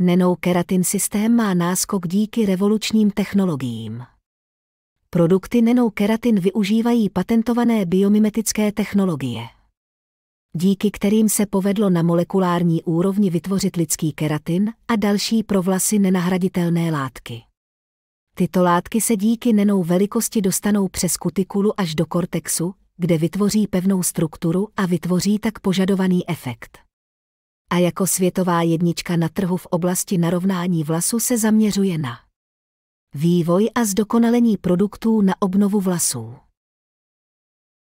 Nenou keratin systém má náskok díky revolučním technologiím. Produkty nenou keratin využívají patentované biomimetické technologie díky kterým se povedlo na molekulární úrovni vytvořit lidský keratin a další pro vlasy nenahraditelné látky. Tyto látky se díky nenou velikosti dostanou přes kutikulu až do kortexu, kde vytvoří pevnou strukturu a vytvoří tak požadovaný efekt a jako světová jednička na trhu v oblasti narovnání vlasu se zaměřuje na vývoj a zdokonalení produktů na obnovu vlasů.